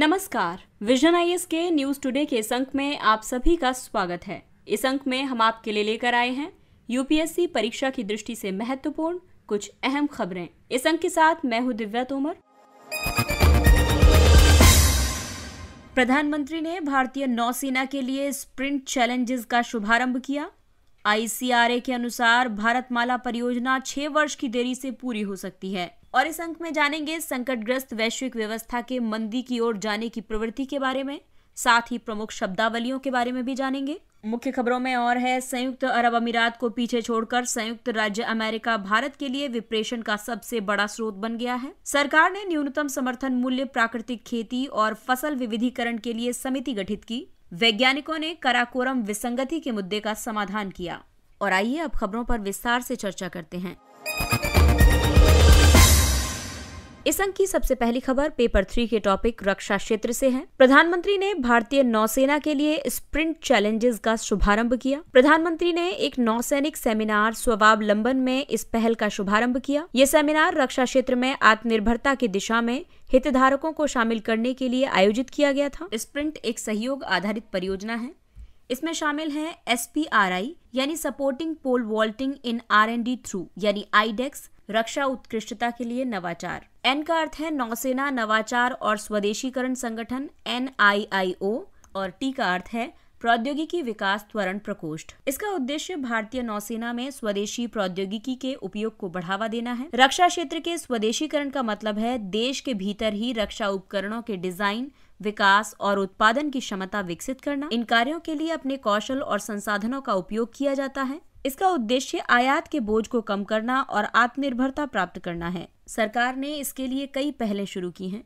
नमस्कार विजन आई के news today के इस अंक में आप सभी का स्वागत है इस अंक में हम आपके लिए लेकर आए हैं यूपीएससी परीक्षा की दृष्टि से महत्वपूर्ण कुछ अहम खबरें इस अंक के साथ मैं हूँ दिव्या तोमर प्रधानमंत्री ने भारतीय नौसेना के लिए स्प्रिंट चैलेंजेस का शुभारंभ किया आईसीआरए के अनुसार भारतमाला परियोजना छह वर्ष की देरी से पूरी हो सकती है और इस अंक में जानेंगे संकटग्रस्त वैश्विक व्यवस्था के मंदी की ओर जाने की प्रवृत्ति के बारे में साथ ही प्रमुख शब्दावलियों के बारे में भी जानेंगे मुख्य खबरों में और है संयुक्त अरब अमीरात को पीछे छोड़कर संयुक्त राज्य अमेरिका भारत के लिए विप्रेशन का सबसे बड़ा स्रोत बन गया है सरकार ने न्यूनतम समर्थन मूल्य प्राकृतिक खेती और फसल विविधीकरण के लिए समिति गठित की वैज्ञानिकों ने कराकोरम विसंगति के मुद्दे का समाधान किया और आइए अब खबरों पर विस्तार से चर्चा करते हैं इस अंक की सबसे पहली खबर पेपर थ्री के टॉपिक रक्षा क्षेत्र से है प्रधानमंत्री ने भारतीय नौसेना के लिए स्प्रिंट चैलेंजेस का शुभारंभ किया प्रधानमंत्री ने एक नौसैनिक सेमिनार स्वावलंबन में इस पहल का शुभारंभ किया ये सेमिनार रक्षा क्षेत्र में आत्मनिर्भरता की दिशा में हितधारकों को शामिल करने के लिए आयोजित किया गया था स्प्रिंट एक सहयोग आधारित परियोजना है इसमें शामिल है एस यानी supporting pole vaulting in R and D through यानी आईडेक्स रक्षा उत्कृष्टता के लिए नवाचार एन का अर्थ है नौसेना नवाचार और स्वदेशीकरण संगठन एन और टी का अर्थ है प्रौद्योगिकी विकास त्वरण प्रकोष्ठ इसका उद्देश्य भारतीय नौसेना में स्वदेशी प्रौद्योगिकी के उपयोग को बढ़ावा देना है रक्षा क्षेत्र के स्वदेशीकरण का मतलब है देश के भीतर ही रक्षा उपकरणों के डिजाइन विकास और उत्पादन की क्षमता विकसित करना इन कार्यों के लिए अपने कौशल और संसाधनों का उपयोग किया जाता है इसका उद्देश्य आयात के बोझ को कम करना और आत्मनिर्भरता प्राप्त करना है सरकार ने इसके लिए कई पहलें शुरू की हैं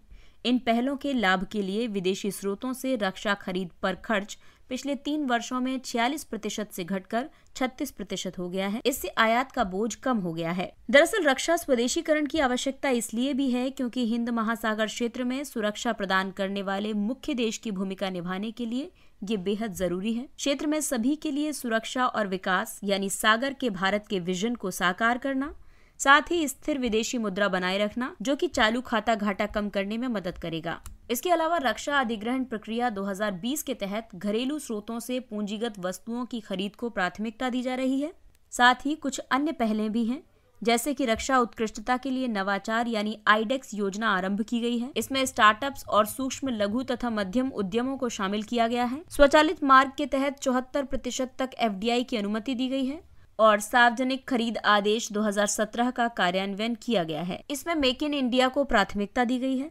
इन पहलों के लाभ के लिए विदेशी स्रोतों से रक्षा खरीद पर खर्च पिछले तीन वर्षों में छियालीस प्रतिशत से घटकर छत्तीस प्रतिशत हो गया है इससे आयात का बोझ कम हो गया है दरअसल रक्षा स्वदेशीकरण की आवश्यकता इसलिए भी है क्योंकि हिंद महासागर क्षेत्र में सुरक्षा प्रदान करने वाले मुख्य देश की भूमिका निभाने के लिए ये बेहद जरूरी है क्षेत्र में सभी के लिए सुरक्षा और विकास यानी सागर के भारत के विजन को साकार करना साथ ही स्थिर विदेशी मुद्रा बनाए रखना जो कि चालू खाता घाटा कम करने में मदद करेगा इसके अलावा रक्षा अधिग्रहण प्रक्रिया 2020 के तहत घरेलू स्रोतों से पूंजीगत वस्तुओं की खरीद को प्राथमिकता दी जा रही है साथ ही कुछ अन्य पहले भी हैं जैसे कि रक्षा उत्कृष्टता के लिए नवाचार यानी आईडेक्स योजना आरंभ की गई है इसमें स्टार्टअप्स और सूक्ष्म लघु तथा मध्यम उद्यमों को शामिल किया गया है स्वचालित मार्ग के तहत चौहत्तर प्रतिशत तक एफडीआई की अनुमति दी गई है और सार्वजनिक खरीद आदेश 2017 का कार्यान्वयन किया गया है इसमें मेक इन इंडिया को प्राथमिकता दी गई है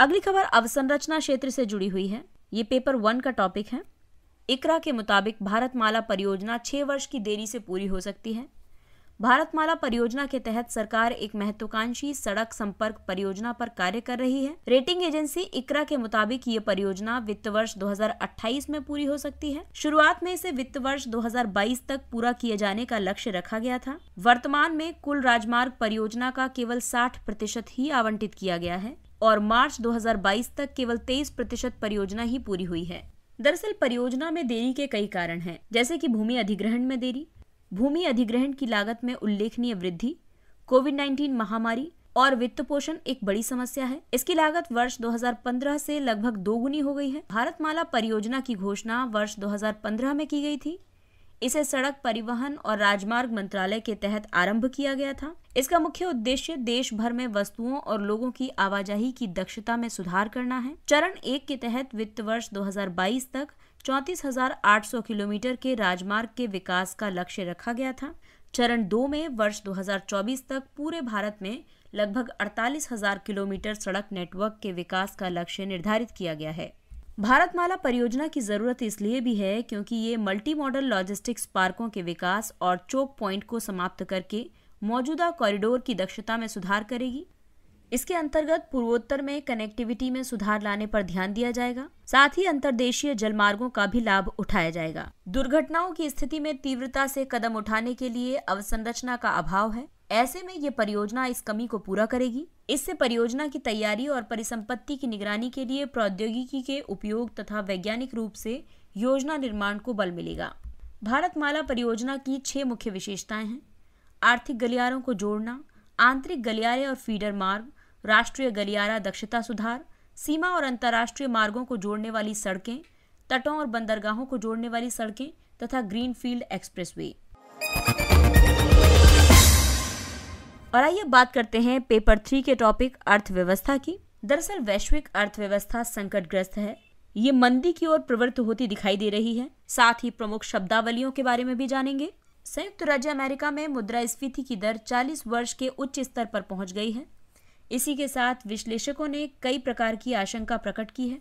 अगली खबर अवसंरचना क्षेत्र से जुड़ी हुई है ये पेपर वन का टॉपिक है इकरा के मुताबिक भारत माला परियोजना छह वर्ष की देरी से पूरी हो सकती है भारतमाला परियोजना के तहत सरकार एक महत्वाकांक्षी सड़क संपर्क परियोजना पर कार्य कर रही है रेटिंग एजेंसी इकरा के मुताबिक ये परियोजना वित्त वर्ष 2028 में पूरी हो सकती है शुरुआत में इसे वित्त वर्ष 2022 तक पूरा किए जाने का लक्ष्य रखा गया था वर्तमान में कुल राजमार्ग परियोजना का केवल साठ प्रतिशत ही आवंटित किया गया है और मार्च 2022 तक केवल 23 प्रतिशत परियोजना ही पूरी हुई है दरअसल परियोजना में देरी के कई कारण हैं, जैसे कि भूमि अधिग्रहण में देरी भूमि अधिग्रहण की लागत में उल्लेखनीय वृद्धि कोविड 19 महामारी और वित्त पोषण एक बड़ी समस्या है इसकी लागत वर्ष 2015 से लगभग दोगुनी हो गई है भारतमाला परियोजना की घोषणा वर्ष 2015 में की गई थी इसे सड़क परिवहन और राजमार्ग मंत्रालय के तहत आरंभ किया गया था इसका मुख्य उद्देश्य देश भर में वस्तुओं और लोगों की आवाजाही की दक्षता में सुधार करना है चरण एक के तहत वित्त वर्ष 2022 तक चौंतीस किलोमीटर के राजमार्ग के विकास का लक्ष्य रखा गया था चरण दो में वर्ष 2024 तक पूरे भारत में लगभग अड़तालीस हजार किलोमीटर सड़क नेटवर्क के विकास का लक्ष्य निर्धारित किया गया है भारतमाला परियोजना की ज़रूरत इसलिए भी है क्योंकि ये मल्टी मॉडल लॉजिस्टिक्स पार्कों के विकास और चोक पॉइंट को समाप्त करके मौजूदा कॉरिडोर की दक्षता में सुधार करेगी इसके अंतर्गत पूर्वोत्तर में कनेक्टिविटी में सुधार लाने पर ध्यान दिया जाएगा साथ ही अंतरदेशीय जलमार्गों का भी लाभ उठाया जाएगा दुर्घटनाओं की स्थिति में तीव्रता से कदम उठाने के लिए अवसंरचना का अभाव है ऐसे में ये परियोजना इस कमी को पूरा करेगी इससे परियोजना की तैयारी और परिसंपत्ति की निगरानी के लिए प्रौद्योगिकी के उपयोग तथा वैज्ञानिक रूप से योजना निर्माण को बल मिलेगा भारतमाला परियोजना की छह मुख्य विशेषताएं हैं आर्थिक गलियारों को जोड़ना आंतरिक गलियारे और फीडर मार्ग राष्ट्रीय गलियारा दक्षता सुधार सीमा और अंतर्राष्ट्रीय मार्गों को जोड़ने वाली सड़कें तटों और बंदरगाहों को जोड़ने वाली सड़कें तथा ग्रीनफील्ड एक्सप्रेसवे और आइए बात करते हैं पेपर थ्री के टॉपिक अर्थव्यवस्था की दरअसल वैश्विक अर्थव्यवस्था संकटग्रस्त है ये मंदी की ओर प्रवृत्त होती दिखाई दे रही है साथ ही प्रमुख शब्दावलियों के बारे में भी जानेंगे संयुक्त राज्य अमेरिका में मुद्रा स्फीति की दर 40 वर्ष के उच्च स्तर पर पहुंच गई है इसी के साथ विश्लेषकों ने कई प्रकार की आशंका प्रकट की है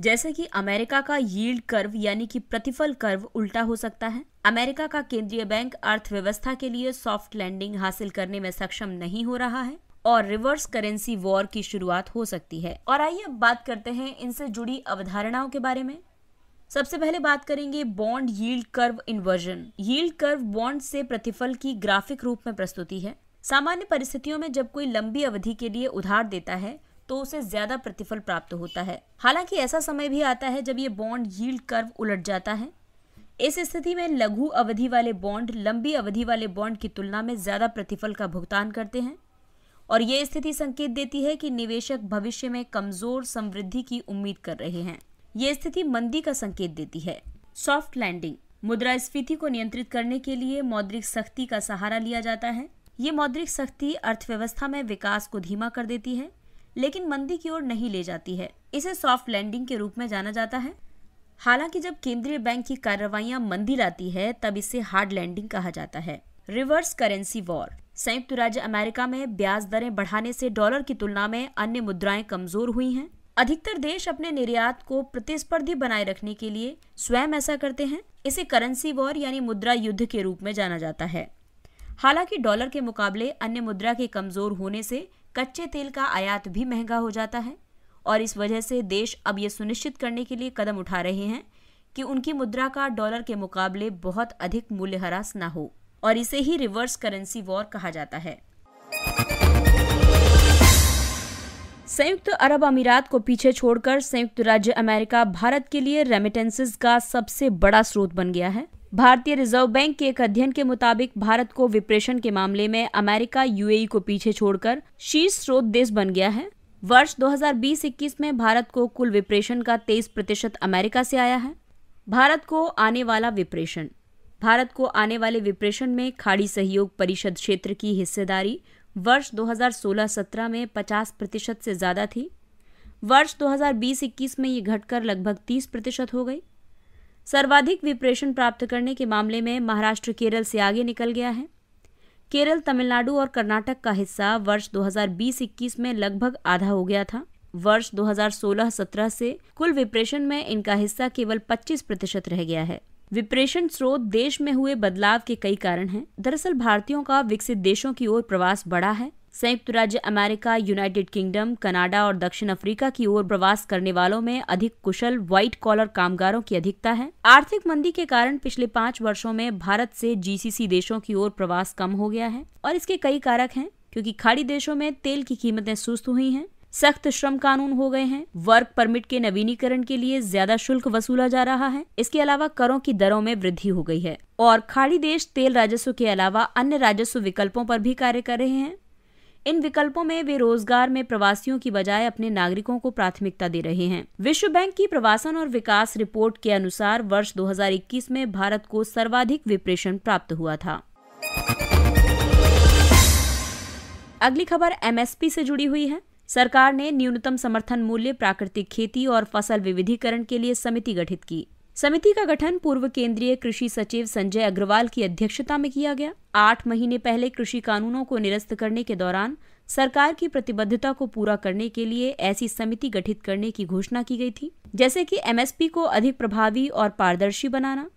जैसे कि अमेरिका का यील्ड कर्व यानी कि प्रतिफल कर्व उल्टा हो सकता है अमेरिका का केंद्रीय बैंक अर्थव्यवस्था के लिए सॉफ्ट लैंडिंग हासिल करने में सक्षम नहीं हो रहा है और रिवर्स करेंसी वॉर की शुरुआत हो सकती है और आइए अब बात करते हैं इनसे जुड़ी अवधारणाओं के बारे में सबसे पहले बात करेंगे bond yield curve inversion yield curve bond से प्रतिफल की ग्राफिक रूप में प्रस्तुति है सामान्य परिस्थितियों में जब कोई लंबी अवधि के लिए उधार देता है तो उसे ज्यादा प्रतिफल प्राप्त होता है हालांकि ऐसा समय भी आता है जब ये बॉन्ड यील्ड कर्व उलट जाता है इस स्थिति में लघु अवधि वाले बॉन्ड लंबी अवधि वाले बॉन्ड की तुलना में ज्यादा प्रतिफल का भुगतान करते हैं और ये स्थिति संकेत देती है कि निवेशक भविष्य में कमजोर समृद्धि की उम्मीद कर रहे हैं ये स्थिति मंदी का संकेत देती है सॉफ्ट लैंडिंग मुद्रास्फीति को नियंत्रित करने के लिए मौद्रिक सख्ती का सहारा लिया जाता है ये मौद्रिक सख्ती अर्थव्यवस्था में विकास को धीमा कर देती है लेकिन मंदी की ओर नहीं ले जाती है इसे सॉफ्ट लैंडिंग के रूप में जाना जाता है हालांकि जब केंद्रीय बैंक की कार्रवाइयां मंदी लाती है तब इसे हार्ड लैंडिंग कहा जाता है रिवर्स करेंसी वॉर संयुक्त राज्य अमेरिका में ब्याज दरें बढ़ाने से डॉलर की तुलना में अन्य मुद्राएं कमजोर हुई हैं अधिकतर देश अपने निर्यात को प्रतिस्पर्धी बनाए रखने के लिए स्वयं ऐसा करते हैं इसे करेंसी वॉर यानी मुद्रा युद्ध के रूप में जाना जाता है हालांकि डॉलर के मुकाबले अन्य मुद्रा के कमजोर होने से कच्चे तेल का आयात भी महंगा हो जाता है और इस वजह से देश अब यह सुनिश्चित करने के लिए कदम उठा रहे हैं कि उनकी मुद्रा का डॉलर के मुकाबले बहुत अधिक मूल्यह्रास न हो और इसे ही रिवर्स करेंसी वॉर कहा जाता है संयुक्त अरब अमीरात को पीछे छोड़कर संयुक्त राज्य अमेरिका भारत के लिए रेमिटेंसेस का सबसे बड़ा स्रोत बन गया है भारतीय रिजर्व बैंक के एक अध्ययन के मुताबिक भारत को विप्रेशन के मामले में अमेरिका यूएई को पीछे छोड़कर शीर्ष स्रोत देश बन गया है वर्ष 2020-21 में भारत को कुल विप्रेशन का 23 प्रतिशत अमेरिका से आया है भारत को आने वाला विप्रेशन भारत को आने वाले विप्रेशन में खाड़ी सहयोग परिषद क्षेत्र की हिस्सेदारी वर्ष 2016-17 में 50 प्रतिशत से ज़्यादा थी वर्ष 2020-21 में ये घटकर लगभग 30 प्रतिशत हो गई सर्वाधिक विप्रेशन प्राप्त करने के मामले में महाराष्ट्र केरल से आगे निकल गया है केरल तमिलनाडु और कर्नाटक का हिस्सा वर्ष 2020-21 में लगभग आधा हो गया था वर्ष 2016-17 से कुल विप्रेशन में इनका हिस्सा केवल 25 प्रतिशत रह गया है विप्रेशन स्रोत देश में हुए बदलाव के कई कारण हैं दरअसल भारतीयों का विकसित देशों की ओर प्रवास बढ़ा है संयुक्त राज्य अमेरिका यूनाइटेड किंगडम कनाडा और दक्षिण अफ्रीका की ओर प्रवास करने वालों में अधिक कुशल व्हाइट कॉलर कामगारों की अधिकता है आर्थिक मंदी के कारण पिछले पाँच वर्षों में भारत से जीसीसी देशों की ओर प्रवास कम हो गया है और इसके कई कारक हैं क्योंकि खाड़ी देशों में तेल की कीमतें सुस्त हुई हैं सख्त श्रम कानून हो गए हैं वर्क परमिट के नवीनीकरण के लिए ज्यादा शुल्क वसूला जा रहा है इसके अलावा करों की दरों में वृद्धि हो गई है और खाड़ी देश तेल राजस्व के अलावा अन्य राजस्व विकल्पों पर भी कार्य कर रहे हैं इन विकल्पों में वे रोजगार में प्रवासियों की बजाय अपने नागरिकों को प्राथमिकता दे रहे हैं विश्व बैंक की प्रवासन और विकास रिपोर्ट के अनुसार वर्ष 2021 में भारत को सर्वाधिक विप्रेषण प्राप्त हुआ था अगली खबर एमएसपी से जुड़ी हुई है सरकार ने न्यूनतम समर्थन मूल्य प्राकृतिक खेती और फसल विविधीकरण के लिए समिति गठित की समिति का गठन पूर्व केंद्रीय कृषि सचिव संजय अग्रवाल की अध्यक्षता में किया गया आठ महीने पहले कृषि कानूनों को निरस्त करने के दौरान सरकार की प्रतिबद्धता को पूरा करने के लिए ऐसी समिति गठित करने की घोषणा की गई थी जैसे कि एमएसपी को अधिक प्रभावी और पारदर्शी बनाना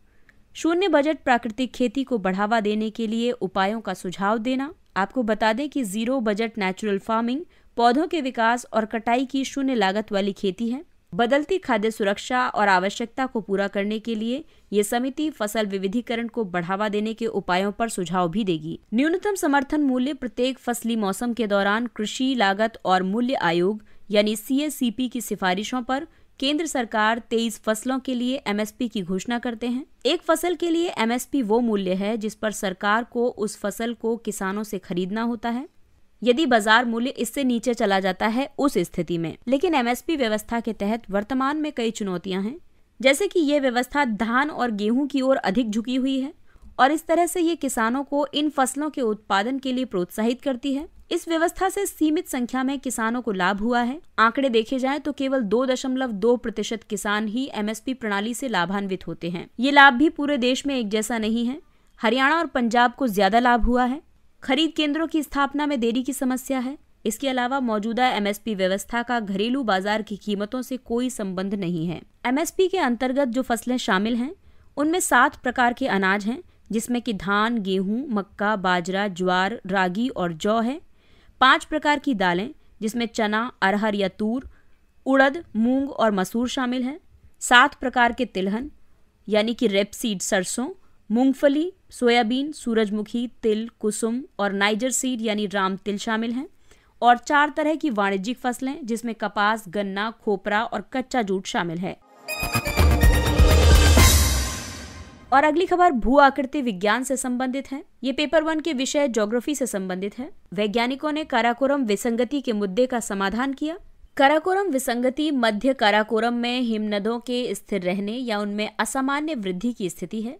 शून्य बजट प्राकृतिक खेती को बढ़ावा देने के लिए उपायों का सुझाव देना आपको बता दें कि जीरो बजट नेचुरल फार्मिंग पौधों के विकास और कटाई की शून्य लागत वाली खेती है बदलती खाद्य सुरक्षा और आवश्यकता को पूरा करने के लिए ये समिति फसल विविधीकरण को बढ़ावा देने के उपायों पर सुझाव भी देगी न्यूनतम समर्थन मूल्य प्रत्येक फसली मौसम के दौरान कृषि लागत और मूल्य आयोग यानी सी की सिफारिशों पर केंद्र सरकार तेईस फसलों के लिए पी की घोषणा करते हैं एक फसल के लिए पी वो मूल्य है जिस पर सरकार को उस फसल को किसानों से खरीदना होता है यदि बाजार मूल्य इससे नीचे चला जाता है उस स्थिति में लेकिन एमएसपी व्यवस्था के तहत वर्तमान में कई चुनौतियां हैं जैसे कि ये व्यवस्था धान और गेहूं की ओर अधिक झुकी हुई है और इस तरह से ये किसानों को इन फसलों के उत्पादन के लिए प्रोत्साहित करती है इस व्यवस्था से सीमित संख्या में किसानों को लाभ हुआ है आंकड़े देखे जाए तो केवल दो दशमलव दो प्रतिशत किसान ही एमएसपी प्रणाली से लाभान्वित होते हैं ये लाभ भी पूरे देश में एक जैसा नहीं है हरियाणा और पंजाब को ज्यादा लाभ हुआ है खरीद केंद्रों की स्थापना में देरी की समस्या है इसके अलावा मौजूदा एमएसपी व्यवस्था का घरेलू बाजार की कीमतों से कोई संबंध नहीं है एमएसपी के अंतर्गत जो फसलें शामिल हैं उनमें सात प्रकार के अनाज हैं जिसमें कि धान गेहूं मक्का बाजरा ज्वार रागी और जौ है पांच प्रकार की दालें जिसमें चना अरहर या तूर उड़द मूंग और मसूर शामिल हैं सात प्रकार के तिलहन यानी कि रेपसीड सरसों मूंगफली सोयाबीन सूरजमुखी तिल कुसुम और नाइजर सीड यानी राम तिल शामिल हैं और चार तरह की वाणिज्यिक फसलें जिसमें कपास गन्ना खोपरा और कच्चा जूट शामिल है और अगली खबर भू आकृति विज्ञान से संबंधित है ये पेपर वन के विषय ज्योग्राफी से संबंधित है वैज्ञानिकों ने काराकोरम विसंगति के मुद्दे का समाधान किया काराकोरम विसंगति मध्य काराकोरम में हिमनदों के स्थिर रहने या उनमें असामान्य वृद्धि की स्थिति है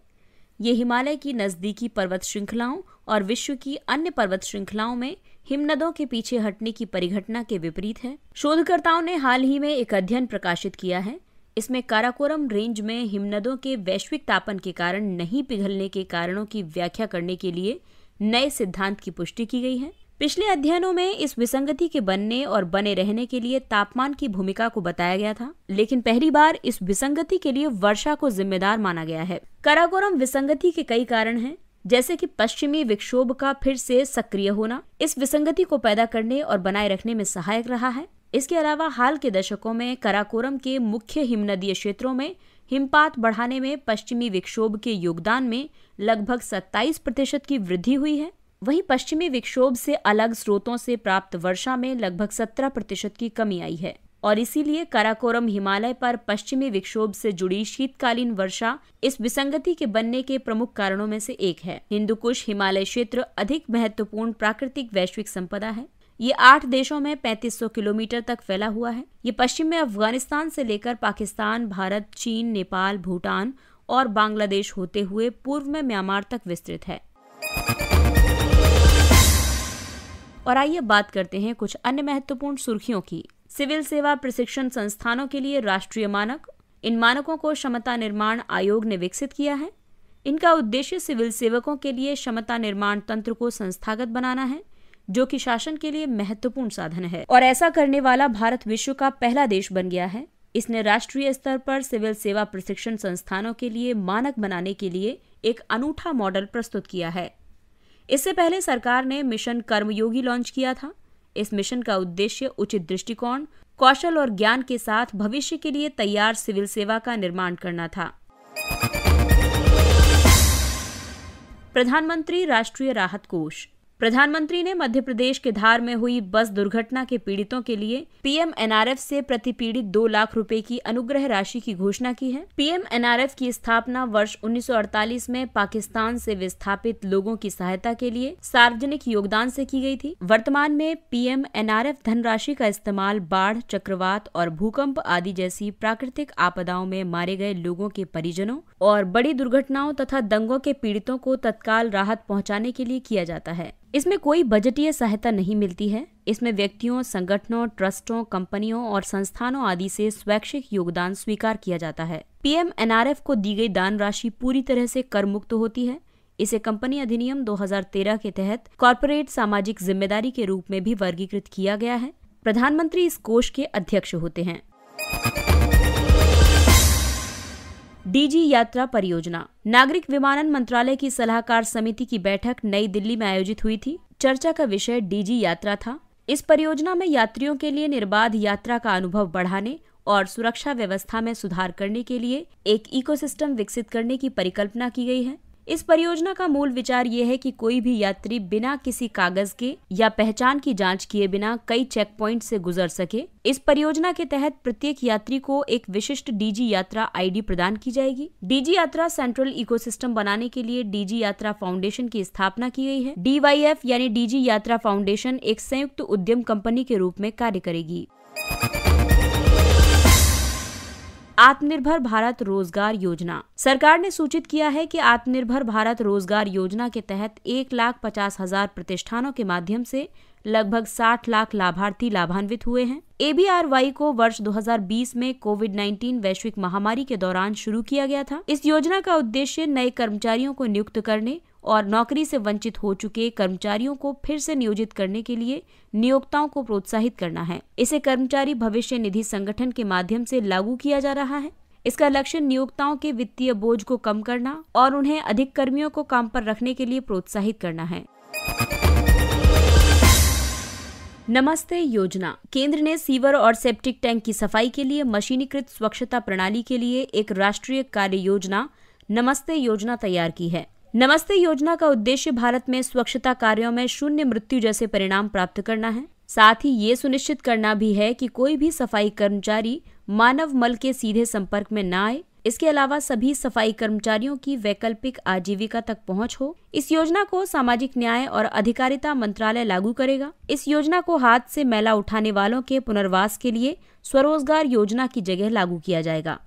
ये हिमालय की नज़दीकी पर्वत श्रृंखलाओं और विश्व की अन्य पर्वत श्रृंखलाओं में हिमनदों के पीछे हटने की परिघटना के विपरीत है शोधकर्ताओं ने हाल ही में एक अध्ययन प्रकाशित किया है इसमें काराकोरम रेंज में हिमनदों के वैश्विक तापन के कारण नहीं पिघलने के कारणों की व्याख्या करने के लिए नए सिद्धांत की पुष्टि की गई है पिछले अध्ययनों में इस विसंगति के बनने और बने रहने के लिए तापमान की भूमिका को बताया गया था लेकिन पहली बार इस विसंगति के लिए वर्षा को जिम्मेदार माना गया है कराकोरम विसंगति के कई कारण हैं जैसे कि पश्चिमी विक्षोभ का फिर से सक्रिय होना इस विसंगति को पैदा करने और बनाए रखने में सहायक रहा है इसके अलावा हाल के दशकों में कराकोरम के मुख्य हिमनदीय क्षेत्रों में हिमपात बढ़ाने में पश्चिमी विक्षोभ के योगदान में लगभग 27 प्रतिशत की वृद्धि हुई है वहीं पश्चिमी विक्षोभ से अलग स्रोतों से प्राप्त वर्षा में लगभग 17 प्रतिशत की कमी आई है और इसीलिए काराकोरम हिमालय पर पश्चिमी विक्षोभ से जुड़ी शीतकालीन वर्षा इस विसंगति के बनने के प्रमुख कारणों में से एक है हिंदुकुश हिमालय क्षेत्र अधिक महत्वपूर्ण प्राकृतिक वैश्विक संपदा है ये आठ देशों में 3500 किलोमीटर तक फैला हुआ है ये पश्चिम में अफगानिस्तान से लेकर पाकिस्तान भारत चीन नेपाल भूटान और बांग्लादेश होते हुए पूर्व में म्यांमार तक विस्तृत है और आइए बात करते हैं कुछ अन्य महत्वपूर्ण सुर्खियों की सिविल सेवा प्रशिक्षण संस्थानों के लिए राष्ट्रीय मानक इन मानकों को क्षमता निर्माण आयोग ने विकसित किया है इनका उद्देश्य सिविल सेवकों के लिए क्षमता निर्माण तंत्र को संस्थागत बनाना है जो कि शासन के लिए महत्वपूर्ण साधन है और ऐसा करने वाला भारत विश्व का पहला देश बन गया है इसने राष्ट्रीय स्तर पर सिविल सेवा प्रशिक्षण संस्थानों के लिए मानक बनाने के लिए एक अनूठा मॉडल प्रस्तुत किया है इससे पहले सरकार ने मिशन कर्मयोगी लॉन्च किया था इस मिशन का उद्देश्य उचित दृष्टिकोण कौशल और ज्ञान के साथ भविष्य के लिए तैयार सिविल सेवा का निर्माण करना था प्रधानमंत्री राष्ट्रीय राहत कोष प्रधानमंत्री ने मध्य प्रदेश के धार में हुई बस दुर्घटना के पीड़ितों के लिए पीएम एनआरएफ से प्रति पीड़ित दो लाख रुपए की अनुग्रह राशि की घोषणा की है पीएम एनआरएफ की स्थापना वर्ष 1948 में पाकिस्तान से विस्थापित लोगों की सहायता के लिए सार्वजनिक योगदान से की गई थी वर्तमान में पीएम एनआरएफ धनराशि का इस्तेमाल बाढ़ चक्रवात और भूकंप आदि जैसी प्राकृतिक आपदाओं में मारे गए लोगों के परिजनों और बड़ी दुर्घटनाओं तथा दंगों के पीड़ितों को तत्काल राहत पहुँचाने के लिए किया जाता है इसमें कोई बजटीय सहायता नहीं मिलती है इसमें व्यक्तियों संगठनों ट्रस्टों कंपनियों और संस्थानों आदि से स्वैच्छिक योगदान स्वीकार किया जाता है पीएम एनआरएफ को दी गई दान राशि पूरी तरह से कर मुक्त होती है इसे कंपनी अधिनियम 2013 के तहत कॉरपोरेट सामाजिक जिम्मेदारी के रूप में भी वर्गीकृत किया गया है प्रधानमंत्री इस कोष के अध्यक्ष होते हैं डीजी यात्रा परियोजना नागरिक विमानन मंत्रालय की सलाहकार समिति की बैठक नई दिल्ली में आयोजित हुई थी चर्चा का विषय डीजी यात्रा था इस परियोजना में यात्रियों के लिए निर्बाध यात्रा का अनुभव बढ़ाने और सुरक्षा व्यवस्था में सुधार करने के लिए एक इकोसिस्टम विकसित करने की परिकल्पना की गई है इस परियोजना का मूल विचार ये है कि कोई भी यात्री बिना किसी कागज के या पहचान की जांच किए बिना कई चेक प्वाइंट से गुजर सके इस परियोजना के तहत प्रत्येक यात्री को एक विशिष्ट डीजी यात्रा आईडी प्रदान की जाएगी डीजी यात्रा सेंट्रल इकोसिस्टम बनाने के लिए डीजी यात्रा फाउंडेशन की स्थापना की गई है डी यानी डीजी यात्रा फाउंडेशन एक संयुक्त उद्यम कंपनी के रूप में कार्य करेगी आत्मनिर्भर भारत रोजगार योजना सरकार ने सूचित किया है कि आत्मनिर्भर भारत रोजगार योजना के तहत एक लाख पचास हजार प्रतिष्ठानों के माध्यम से लगभग 60 लाख लाभार्थी लाभान्वित हुए हैं वाई को वर्ष 2020 में कोविड 19 वैश्विक महामारी के दौरान शुरू किया गया था इस योजना का उद्देश्य नए कर्मचारियों को नियुक्त करने और नौकरी से वंचित हो चुके कर्मचारियों को फिर से नियोजित करने के लिए नियोक्ताओं को प्रोत्साहित करना है इसे कर्मचारी भविष्य निधि संगठन के माध्यम से लागू किया जा रहा है इसका लक्ष्य नियोक्ताओं के वित्तीय बोझ को कम करना और उन्हें अधिक कर्मियों को काम पर रखने के लिए प्रोत्साहित करना है नमस्ते योजना केंद्र ने सीवर और सेप्टिक टैंक की सफाई के लिए मशीनीकृत स्वच्छता प्रणाली के लिए एक राष्ट्रीय कार्य योजना नमस्ते योजना तैयार की है नमस्ते योजना का उद्देश्य भारत में स्वच्छता कार्यों में शून्य मृत्यु जैसे परिणाम प्राप्त करना है साथ ही ये सुनिश्चित करना भी है कि कोई भी सफाई कर्मचारी मानव मल के सीधे संपर्क में न आए इसके अलावा सभी सफाई कर्मचारियों की वैकल्पिक आजीविका तक पहुंच हो इस योजना को सामाजिक न्याय और अधिकारिता मंत्रालय लागू करेगा इस योजना को हाथ से मैला उठाने वालों के पुनर्वास के लिए स्वरोजगार योजना की जगह लागू किया जाएगा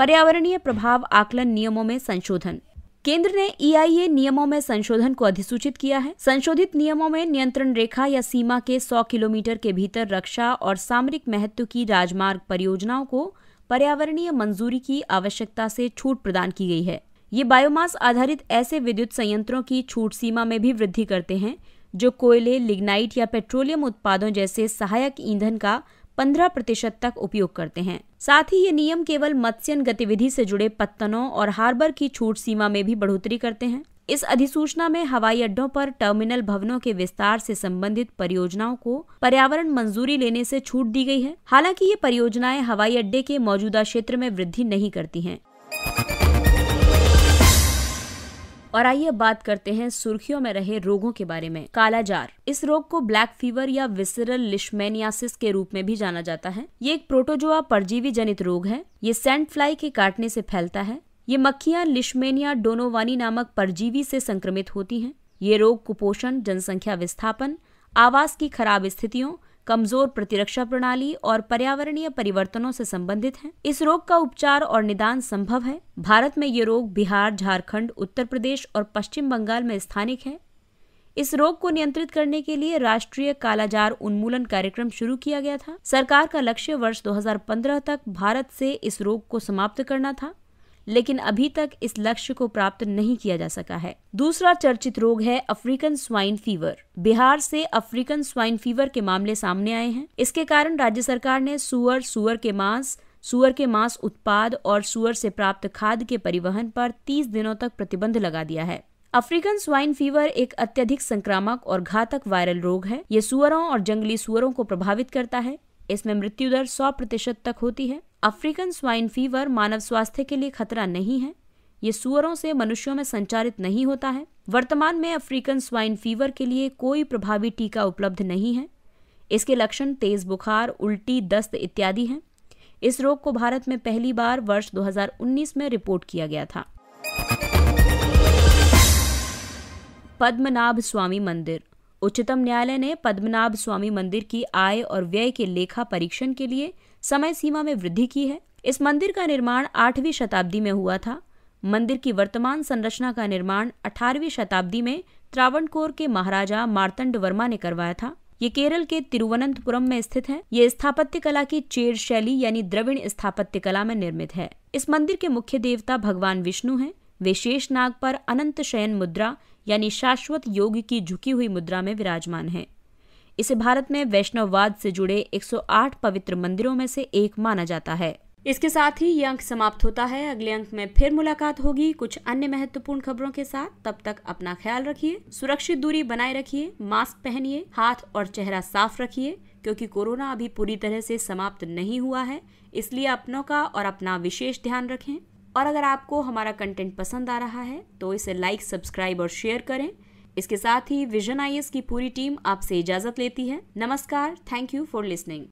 पर्यावरणीय प्रभाव आकलन नियमों में संशोधन केंद्र ने ई e नियमों में संशोधन को अधिसूचित किया है संशोधित नियमों में नियंत्रण रेखा या सीमा के 100 किलोमीटर के भीतर रक्षा और सामरिक महत्व की राजमार्ग परियोजनाओं को पर्यावरणीय मंजूरी की आवश्यकता से छूट प्रदान की गई है ये बायोमास आधारित ऐसे विद्युत संयंत्रों की छूट सीमा में भी वृद्धि करते हैं जो कोयले लिग्नाइट या पेट्रोलियम उत्पादों जैसे सहायक ईंधन का पंद्रह प्रतिशत तक उपयोग करते हैं साथ ही ये नियम केवल मत्स्यन गतिविधि से जुड़े पत्तनों और हार्बर की छूट सीमा में भी बढ़ोतरी करते हैं इस अधिसूचना में हवाई अड्डों पर टर्मिनल भवनों के विस्तार से संबंधित परियोजनाओं को पर्यावरण मंजूरी लेने से छूट दी गई है हालांकि ये परियोजनाएं हवाई अड्डे के मौजूदा क्षेत्र में वृद्धि नहीं करती हैं। और आइए बात करते हैं सुर्खियों में रहे रोगों के बारे में कालाजार इस रोग को ब्लैक फीवर या विसरल लिशमेनियासिस के रूप में भी जाना जाता है ये एक प्रोटोजोआ परजीवी जनित रोग है ये सेंट फ्लाई के काटने से फैलता है ये मक्खियां लिशमेनिया डोनोवानी नामक परजीवी से संक्रमित होती हैं ये रोग कुपोषण जनसंख्या विस्थापन आवास की खराब स्थितियों कमजोर प्रतिरक्षा प्रणाली और पर्यावरणीय परिवर्तनों से संबंधित हैं इस रोग का उपचार और निदान संभव है भारत में ये रोग बिहार झारखंड उत्तर प्रदेश और पश्चिम बंगाल में स्थानिक है इस रोग को नियंत्रित करने के लिए राष्ट्रीय कालाजार उन्मूलन कार्यक्रम शुरू किया गया था सरकार का लक्ष्य वर्ष 2015 तक भारत से इस रोग को समाप्त करना था लेकिन अभी तक इस लक्ष्य को प्राप्त नहीं किया जा सका है दूसरा चर्चित रोग है अफ्रीकन स्वाइन फीवर बिहार से अफ्रीकन स्वाइन फीवर के मामले सामने आए हैं इसके कारण राज्य सरकार ने सुअर सुअर के मांस सुअर के मांस उत्पाद और सुअर से प्राप्त खाद के परिवहन पर 30 दिनों तक प्रतिबंध लगा दिया है अफ्रीकन स्वाइन फीवर एक अत्यधिक संक्रामक और घातक वायरल रोग है ये सुअरों और जंगली सुअरों को प्रभावित करता है इसमें मृत्यु दर सौ प्रतिशत तक होती है अफ्रीकन स्वाइन फीवर मानव स्वास्थ्य के लिए खतरा नहीं है ये सुअरों से मनुष्यों में संचारित नहीं होता है वर्तमान में अफ्रीकन स्वाइन फीवर के लिए कोई प्रभावी टीका उपलब्ध नहीं है इसके लक्षण तेज बुखार उल्टी दस्त इत्यादि हैं इस रोग को भारत में पहली बार वर्ष 2019 में रिपोर्ट किया गया था पद्मनाभ स्वामी मंदिर उच्चतम न्यायालय ने पद्मनाभ स्वामी मंदिर की आय और व्यय के लेखा परीक्षण के लिए समय सीमा में वृद्धि की है इस मंदिर का निर्माण आठवीं शताब्दी में हुआ था मंदिर की वर्तमान संरचना का निर्माण अठारहवीं शताब्दी में त्रावणकोर के महाराजा मार्तंड वर्मा ने करवाया था ये केरल के तिरुवनंतपुरम में स्थित है ये स्थापत्य कला की चेर शैली यानी द्रविण स्थापत्य कला में निर्मित है इस मंदिर के मुख्य देवता भगवान विष्णु हैं वे शेष नाग पर अनंत शयन मुद्रा यानी शाश्वत योग की झुकी हुई मुद्रा में विराजमान है इसे भारत में वैष्णववाद से जुड़े 108 पवित्र मंदिरों में से एक माना जाता है इसके साथ ही ये अंक समाप्त होता है अगले अंक में फिर मुलाकात होगी कुछ अन्य महत्वपूर्ण खबरों के साथ तब तक अपना ख्याल रखिए सुरक्षित दूरी बनाए रखिए मास्क पहनिए हाथ और चेहरा साफ रखिए क्योंकि कोरोना अभी पूरी तरह से समाप्त नहीं हुआ है इसलिए अपनों का और अपना विशेष ध्यान रखें और अगर आपको हमारा कंटेंट पसंद आ रहा है तो इसे लाइक सब्सक्राइब और शेयर करें इसके साथ ही विजन आई की पूरी टीम आपसे इजाज़त लेती है नमस्कार थैंक यू फॉर लिसनिंग